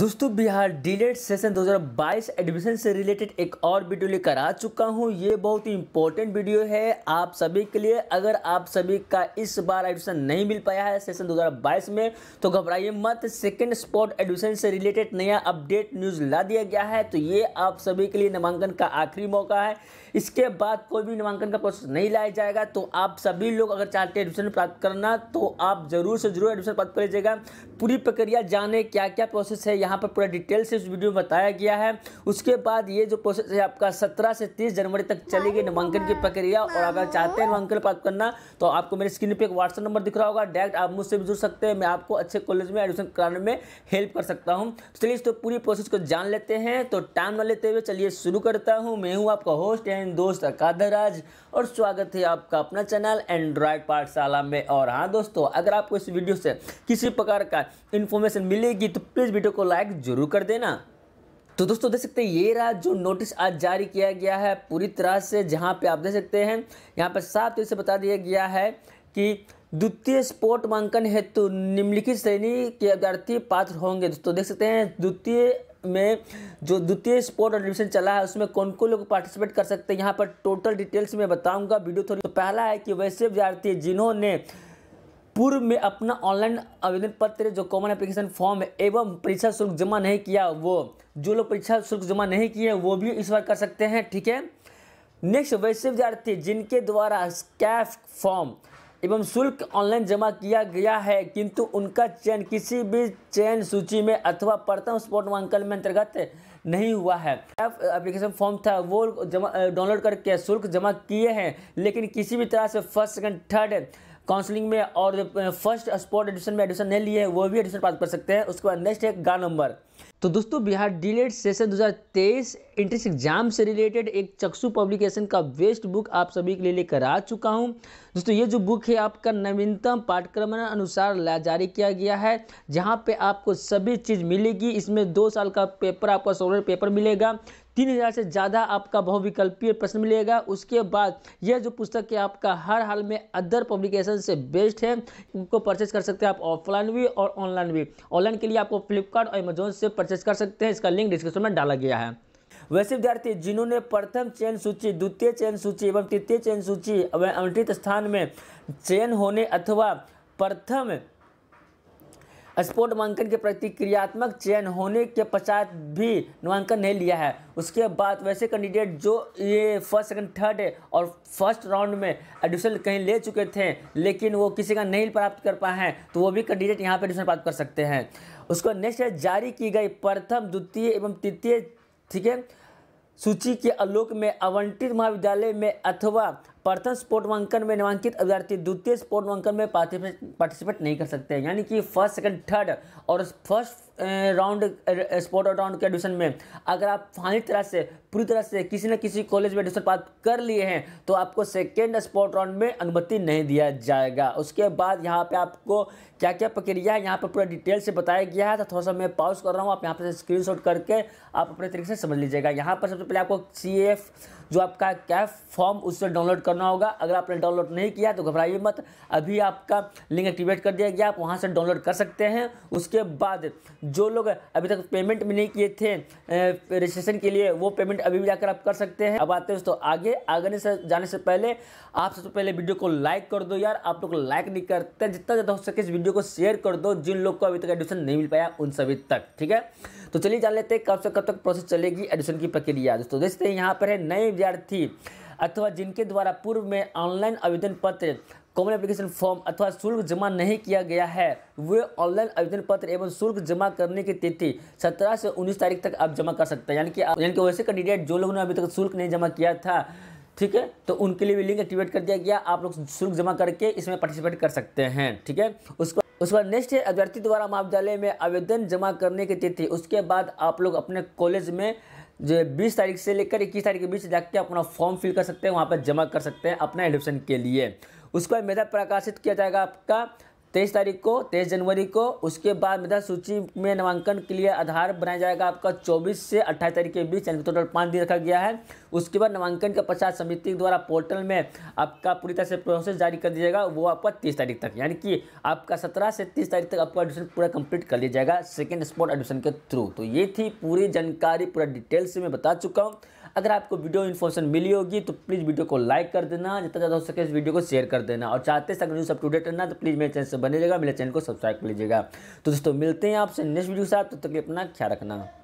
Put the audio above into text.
दोस्तों Bihar DElEd session 2022 admission से related एक और वीडियो लेकर आ चुका हूं ये बहुत ही इंपॉर्टेंट वीडियो है आप सभी के लिए अगर आप सभी का इस बार एडमिशन नहीं मिल पाया है सेशन 2022 में तो घबराइए मत सेकंड स्पॉट एडमिशन से रिलेटेड नया अपडेट न्यूज़ ला दिया गया है तो ये आप सभी के लिए नामांकन का आखिरी मौका है इसके बाद कोई भी नामांकन का प्रोसेस नहीं लाया जाएगा तो आप सभी लोग अगर चाहते हैं एडमिशन प्राप्त करना तो आप ज़रूर से ज़रूर एडमिशन प्राप्त कर लीजिएगा पूरी प्रक्रिया जाने क्या क्या प्रोसेस है यहाँ यहाँ पर पूरा डिटेल से उस वीडियो में बताया गया है उसके बाद ये जो प्रोसेस है आपका सत्रह से तीस जनवरी तक चलेगी नामांकन की प्रक्रिया और अगर चाहते हैं नामांकन प्राप्त करना तो आपको मेरे स्क्रीन पर एक व्हाट्सअप नंबर दिख रहा होगा डायरेक्ट आप मुझसे भी जुड़ सकते हैं मैं आपको अच्छे कॉलेज में एडमिशन कराने में हेल्प कर सकता हूँ चलिए इस तो पूरी प्रोसेस को जान लेते हैं तो टाइम न लेते हुए चलिए शुरू करता हूँ मैं हूँ आपका होस्ट एंड दोस्त अकाधर और स्वागत है आपका अपना चैनल एंड्रॉयड पाठशाला में और हाँ दोस्तों अगर आपको इस वीडियो से किसी प्रकार का इन्फॉर्मेशन मिलेगी तो प्लीज़ वीडियो को लाइक लाइक जरूर कर देना तो दोस्तों देख सकते हैं ये रहा जो नोटिस आज जारी किया गया है पूरी तरह से जहां पे आप देख सकते हैं यहां पर साफ तौर से बता दिया गया है कि द्वितीय स्पोर्ट मांकन हेतु निम्नलिखित श्रेणी के अभ्यर्थी पात्र होंगे दोस्तों देख सकते हैं द्वितीय में जो द्वितीय स्पोर्ट एडमिशन चला है उसमें कौन कौन लोग पार्टिसिपेट कर सकते हैं यहाँ पर टोटल डिटेल्स में बताऊंगा वीडियो थोड़ी तो पहला है कि वैसे विद्यार्थी जिन्होंने पूर्व में अपना ऑनलाइन आवेदन पत्र जो कॉमन एप्लीकेशन फॉर्म है एवं परीक्षा शुल्क जमा नहीं किया वो जो लोग परीक्षा शुल्क जमा नहीं किए वो भी इस बार कर सकते हैं ठीक है नेक्स्ट वैसे विद्यार्थी जिनके द्वारा स्कैफ फॉर्म एवं शुल्क ऑनलाइन जमा किया गया है किंतु उनका चयन किसी भी चयन सूची में अथवा प्रथम स्पोर्ट मंकल में अंतर्गत नहीं हुआ है एप्लीकेशन फॉर्म था वो जमा डाउनलोड करके शुल्क जमा किए हैं लेकिन किसी भी तरह से फर्स्ट सेकंड थर्ड काउंसलिंग में और फर्स्ट स्पॉट एडिशन में एडिशन नहीं लिए वो भी एडिशन पास कर सकते हैं उसके बाद नेक्स्ट है गा नंबर तो दोस्तों Bihar DElEd session 2023 entrance exam से रिलेटेड एक चक्षु पब्लिकेशन का वेस्ट बुक आप सभी के लिए लेकर आ चुका हूं दोस्तों ये जो बुक है आपका नवीनतम पाठ्यक्रम अनुसार जारी किया गया है जहां पे आपको सभी चीज़ मिलेगी इसमें दो साल का पेपर आपका सोलर पेपर मिलेगा तीन हज़ार से ज़्यादा आपका बहुविकल्पीय प्रश्न मिलेगा उसके बाद यह जो पुस्तक है आपका हर हाल में अदर पब्लिकेशन से बेस्ट है इनको परचेज कर सकते हैं आप ऑफलाइन भी और ऑनलाइन भी ऑनलाइन के लिए आपको फ्लिपकार्ट और अमेजोन से परचेज कर सकते हैं इसका लिंक डिस्क्रिप्शन में डाला गया है वैसे विद्यार्थी जिन्होंने प्रथम चयन सूची द्वितीय चयन सूची एवं तृतीय चयन सूची अवंटित स्थान में चयन होने अथवा प्रथम स्पोर्ट नामांकन के प्रतिक्रियात्मक चयन होने के पश्चात भी नामांकन नहीं लिया है उसके बाद वैसे कैंडिडेट जो ये फर्स्ट सेकंड थर्ड और फर्स्ट राउंड में एडमिशन कहीं ले चुके थे लेकिन वो किसी का नहीं प्राप्त कर पाए हैं तो वो भी कैंडिडेट यहाँ पर एडमिशन प्राप्त कर सकते हैं उसको नेक्स्ट जारी की गई प्रथम द्वितीय एवं तृतीय ठीक है सूची के आलोक में आवंटित महाविद्यालय में अथवा प्रथम स्पोर्ट स्पोटवांकन में नामांकित अभ्यर्थी द्वितीय स्पोटवांकन में पार्टिसिपेट नहीं कर सकते यानी कि फर्स्ट सेकंड थर्ड और फर्स्ट राउंड स्पोर्ट राउंड के एडमिशन में अगर आप फाइनल तरह से पूरी तरह से किसी न किसी कॉलेज में एडमिशन प्राप्त कर लिए हैं तो आपको सेकेंड स्पोर्ट राउंड में अनुमति नहीं दिया जाएगा उसके बाद यहाँ पर आपको क्या क्या प्रक्रिया है यहाँ पर पूरा डिटेल से बताया गया है तो थोड़ा सा मैं पॉज कर रहा हूँ आप यहाँ पर स्क्रीन करके आप अपने तरीके से समझ लीजिएगा यहाँ पर सबसे पहले आपको सी जो आपका कैफ फॉर्म उससे डाउनलोड करना होगा अगर आपने डाउनलोड नहीं किया तो घबराइए मत अभी आपका लिंक एक्टिवेट कर दिया गया आप वहाँ से डाउनलोड कर सकते हैं उसके बाद जो लोग अभी तक पेमेंट भी नहीं किए थे रजिस्ट्रेशन के लिए वो पेमेंट अभी भी जाकर आप कर सकते हैं अब आते हैं दोस्तों आगे आगे से जाने से पहले आप सबसे पहले वीडियो को लाइक कर दो यार आप लोग लाइक नहीं करते जितना ज़्यादा हो सके इस वीडियो को शेयर कर दो जिन लोग को अभी तक एडमिशन नहीं मिल पाया उन सभी तक ठीक है तो चलिए जान लेते हैं कब से कब तक प्रोसेस चलेगी एडमिशन की प्रक्रिया दोस्तों देखते हैं यहाँ पर है नए विद्यार्थी अथवा जिनके द्वारा पूर्व में ऑनलाइन आवेदन पत्र कॉमन एप्लीकेशन फॉर्म अथवा शुल्क जमा नहीं किया गया है वे ऑनलाइन आवेदन पत्र एवं शुल्क जमा करने की तिथि 17 से 19 तारीख तक आप जमा कर सकते हैं यानी कि यानी कि वैसे कैंडिडेट जो लोगों ने अभी तक शुल्क नहीं जमा किया था ठीक है तो उनके लिए भी लिंक एक्टिवेट कर दिया गया आप लोग शुल्क जमा करके इसमें पार्टिसिपेट कर सकते हैं ठीक है उसको उसके बाद नेक्स्ट है अभ्यर्थी द्वारा महाविद्यालय में आवेदन जमा करने की तिथि उसके बाद आप लोग अपने कॉलेज में जो बीस तारीख से लेकर इक्कीस तारीख के बीच जाके अपना फॉर्म फिल कर सकते हैं वहाँ पर जमा कर सकते हैं अपना एडमिशन के लिए उसके बाद मेधा प्रकाशित किया जाएगा आपका तेईस तारीख को तेईस जनवरी को उसके बाद मेधा सूची में नामांकन के लिए आधार बनाया जाएगा आपका 24 से 28 तारीख के बीच यानी टोटल पाँच दिन रखा गया है उसके बाद नामांकन का पश्चात समिति द्वारा पोर्टल में आपका पूरी तरह से प्रोसेस जारी कर दिया जाएगा वो आपका तीस तारीख तक यानी कि आपका सत्रह से तीस तारीख तक आपका एडमिशन पूरा कंप्लीट कर लिया जाएगा सेकेंड स्पॉट एडमिशन के थ्रू तो ये थी पूरी जानकारी पूरा डिटेल से मैं बता चुका हूँ अगर आपको वीडियो इन्फॉर्मेशन मिली होगी तो प्लीज़ वीडियो को लाइक कर देना जितना ज़्यादा हो सके इस वीडियो को शेयर कर देना और चाहते हैं न्यूज़ अपडेट करना डेट रहना तो प्लीज़ मेरे चैनल से बने रहेगा मेरे चैनल को सब्सक्राइब कर लीजिएगा तो दोस्तों मिलते हैं आपसे नेक्स्ट वीडियो के साथ तब तक अपना ख्याल रखना